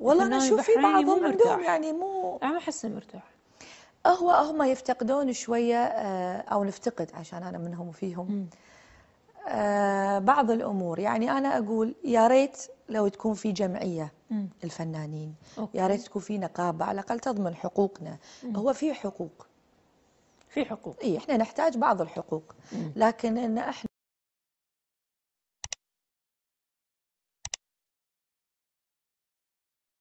والله انا اشوف في بعضهم عندهم يعني مو انا ما احسه مرتاح هو هم يفتقدون شويه آه، او نفتقد عشان انا منهم وفيهم آه، بعض الامور يعني انا اقول يا ريت لو تكون في جمعيه م. الفنانين أوكي. يا ريت تكون في نقابه على الاقل تضمن حقوقنا م. هو في حقوق في حقوق اي احنا نحتاج بعض الحقوق م. لكن ان احنا